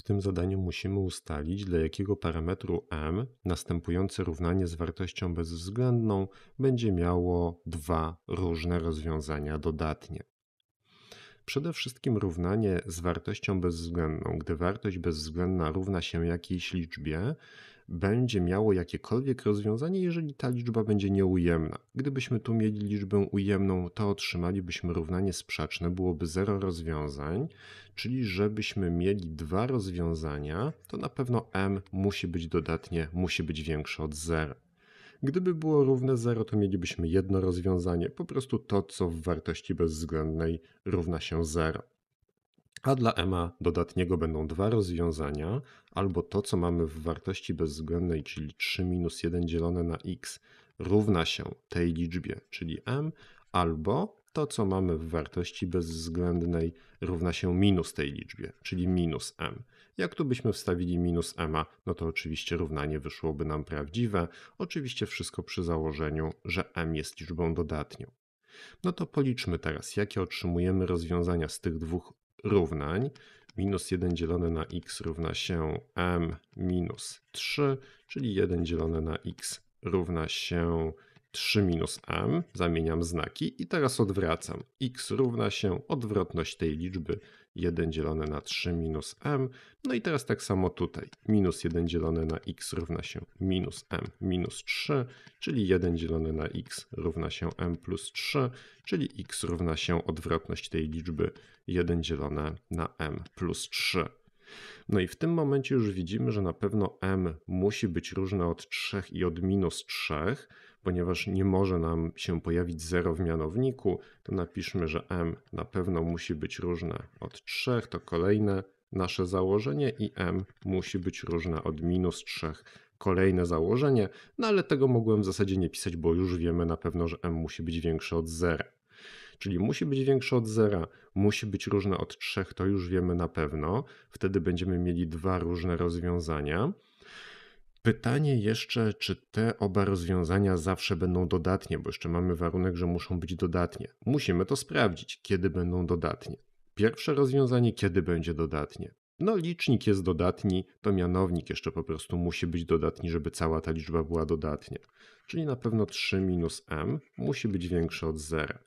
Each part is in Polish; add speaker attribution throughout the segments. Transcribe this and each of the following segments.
Speaker 1: W tym zadaniu musimy ustalić, dla jakiego parametru m następujące równanie z wartością bezwzględną będzie miało dwa różne rozwiązania dodatnie. Przede wszystkim równanie z wartością bezwzględną. Gdy wartość bezwzględna równa się jakiejś liczbie, będzie miało jakiekolwiek rozwiązanie, jeżeli ta liczba będzie nieujemna. Gdybyśmy tu mieli liczbę ujemną, to otrzymalibyśmy równanie sprzeczne, byłoby zero rozwiązań, czyli żebyśmy mieli dwa rozwiązania, to na pewno m musi być dodatnie, musi być większe od zera. Gdyby było równe 0, to mielibyśmy jedno rozwiązanie, po prostu to, co w wartości bezwzględnej równa się 0 a dla EMA dodatniego będą dwa rozwiązania, albo to, co mamy w wartości bezwzględnej, czyli 3 minus 1 dzielone na x równa się tej liczbie, czyli m, albo to, co mamy w wartości bezwzględnej, równa się minus tej liczbie, czyli minus m. Jak tu byśmy wstawili minus m, no to oczywiście równanie wyszłoby nam prawdziwe, oczywiście wszystko przy założeniu, że m jest liczbą dodatnią. No to policzmy teraz, jakie otrzymujemy rozwiązania z tych dwóch równań. Minus 1 dzielone na x równa się m minus 3, czyli 1 dzielone na x równa się 3 minus m, zamieniam znaki i teraz odwracam. x równa się odwrotność tej liczby 1 dzielone na 3 minus m. No i teraz tak samo tutaj. Minus 1 dzielone na x równa się minus m minus 3, czyli 1 dzielone na x równa się m plus 3, czyli x równa się odwrotność tej liczby 1 dzielone na m plus 3. No i w tym momencie już widzimy, że na pewno m musi być różne od 3 i od minus 3, ponieważ nie może nam się pojawić 0 w mianowniku, to napiszmy, że m na pewno musi być różne od 3, to kolejne nasze założenie i m musi być różne od minus 3. Kolejne założenie, no ale tego mogłem w zasadzie nie pisać, bo już wiemy na pewno, że m musi być większe od 0. Czyli musi być większe od zera, musi być różne od trzech, to już wiemy na pewno. Wtedy będziemy mieli dwa różne rozwiązania. Pytanie jeszcze, czy te oba rozwiązania zawsze będą dodatnie, bo jeszcze mamy warunek, że muszą być dodatnie. Musimy to sprawdzić, kiedy będą dodatnie. Pierwsze rozwiązanie, kiedy będzie dodatnie. No, licznik jest dodatni, to mianownik jeszcze po prostu musi być dodatni, żeby cała ta liczba była dodatnia. Czyli na pewno 3 minus m musi być większe od 0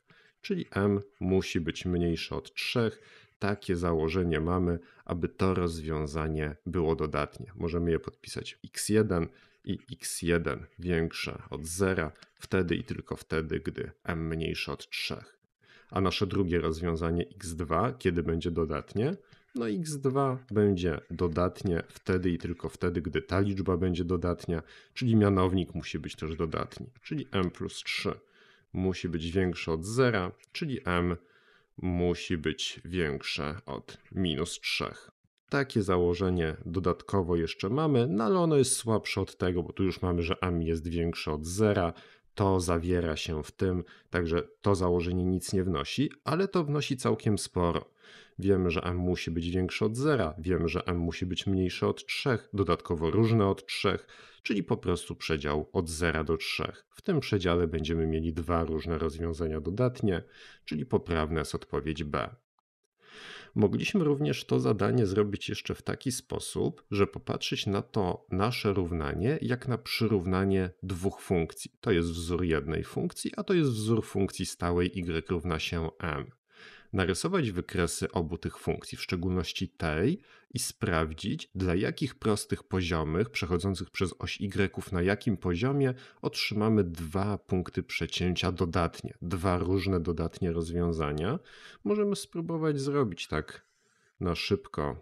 Speaker 1: czyli m musi być mniejsze od 3. Takie założenie mamy, aby to rozwiązanie było dodatnie. Możemy je podpisać x1 i x1 większe od 0, wtedy i tylko wtedy, gdy m mniejsze od 3. A nasze drugie rozwiązanie x2, kiedy będzie dodatnie? No x2 będzie dodatnie wtedy i tylko wtedy, gdy ta liczba będzie dodatnia, czyli mianownik musi być też dodatni, czyli m plus 3 musi być większe od 0, czyli m musi być większe od minus 3. Takie założenie dodatkowo jeszcze mamy, no ale ono jest słabsze od tego, bo tu już mamy, że m jest większe od 0, to zawiera się w tym, także to założenie nic nie wnosi, ale to wnosi całkiem sporo. Wiemy, że m musi być większe od zera, wiemy, że m musi być mniejsze od 3, dodatkowo różne od 3, czyli po prostu przedział od 0 do 3. W tym przedziale będziemy mieli dwa różne rozwiązania dodatnie, czyli poprawna jest odpowiedź B. Mogliśmy również to zadanie zrobić jeszcze w taki sposób, że popatrzeć na to nasze równanie jak na przyrównanie dwóch funkcji. To jest wzór jednej funkcji, a to jest wzór funkcji stałej y równa się m narysować wykresy obu tych funkcji, w szczególności tej, i sprawdzić, dla jakich prostych poziomych przechodzących przez oś y na jakim poziomie otrzymamy dwa punkty przecięcia dodatnie, dwa różne dodatnie rozwiązania. Możemy spróbować zrobić tak na szybko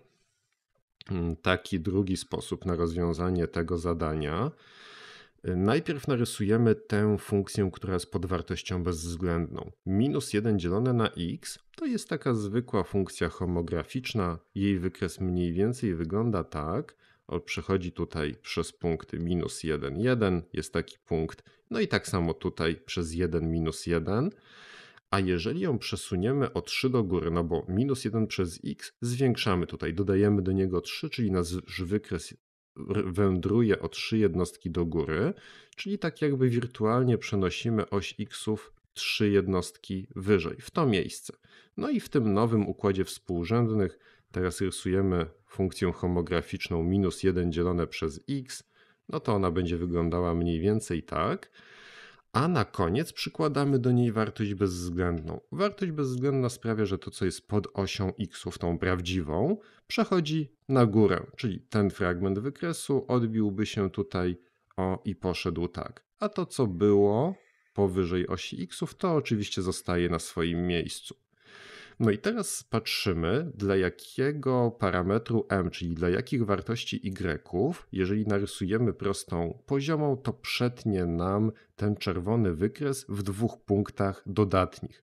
Speaker 1: mm, taki drugi sposób na rozwiązanie tego zadania. Najpierw narysujemy tę funkcję, która jest wartością bezwzględną. Minus 1 dzielone na x to jest taka zwykła funkcja homograficzna. Jej wykres mniej więcej wygląda tak. O, przechodzi tutaj przez punkty minus 1, 1 jest taki punkt. No i tak samo tutaj przez 1, minus 1. A jeżeli ją przesuniemy o 3 do góry, no bo minus 1 przez x zwiększamy tutaj, dodajemy do niego 3, czyli nasz wykres wędruje o trzy jednostki do góry, czyli tak jakby wirtualnie przenosimy oś xów trzy jednostki wyżej, w to miejsce. No i w tym nowym układzie współrzędnych teraz rysujemy funkcję homograficzną minus 1 dzielone przez x, no to ona będzie wyglądała mniej więcej tak a na koniec przykładamy do niej wartość bezwzględną. Wartość bezwzględna sprawia, że to, co jest pod osią x, tą prawdziwą, przechodzi na górę, czyli ten fragment wykresu odbiłby się tutaj o i poszedł tak. A to, co było powyżej osi x, to oczywiście zostaje na swoim miejscu. No i teraz patrzymy, dla jakiego parametru m, czyli dla jakich wartości y, jeżeli narysujemy prostą poziomą, to przetnie nam ten czerwony wykres w dwóch punktach dodatnich.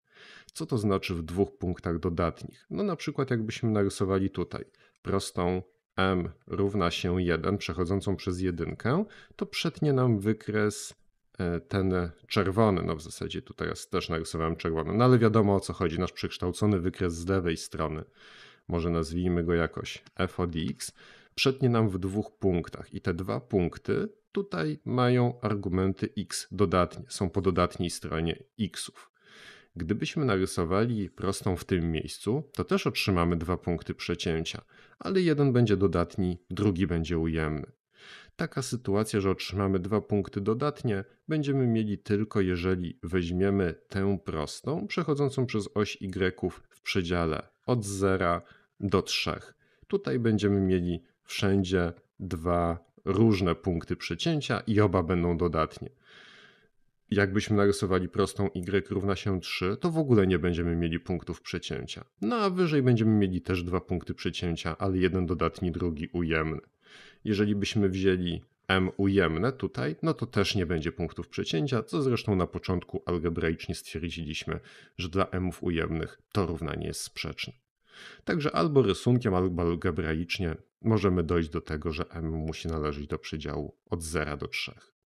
Speaker 1: Co to znaczy w dwóch punktach dodatnich? No na przykład jakbyśmy narysowali tutaj prostą m równa się 1 przechodzącą przez jedynkę, to przetnie nam wykres E, ten czerwony, no w zasadzie tu teraz też narysowałem czerwony, no ale wiadomo o co chodzi, nasz przekształcony wykres z lewej strony, może nazwijmy go jakoś f od x, przetnie nam w dwóch punktach i te dwa punkty tutaj mają argumenty x dodatnie, są po dodatniej stronie xów. Gdybyśmy narysowali prostą w tym miejscu, to też otrzymamy dwa punkty przecięcia, ale jeden będzie dodatni, drugi będzie ujemny. Taka sytuacja, że otrzymamy dwa punkty dodatnie, będziemy mieli tylko jeżeli weźmiemy tę prostą przechodzącą przez oś y w przedziale od 0 do 3. Tutaj będziemy mieli wszędzie dwa różne punkty przecięcia i oba będą dodatnie. Jakbyśmy narysowali prostą y równa się 3, to w ogóle nie będziemy mieli punktów przecięcia. No a wyżej będziemy mieli też dwa punkty przecięcia, ale jeden dodatni, drugi ujemny. Jeżeli byśmy wzięli m ujemne tutaj, no to też nie będzie punktów przecięcia, co zresztą na początku algebraicznie stwierdziliśmy, że dla mów ujemnych to równanie jest sprzeczne. Także albo rysunkiem, albo algebraicznie możemy dojść do tego, że m musi należeć do przedziału od 0 do 3.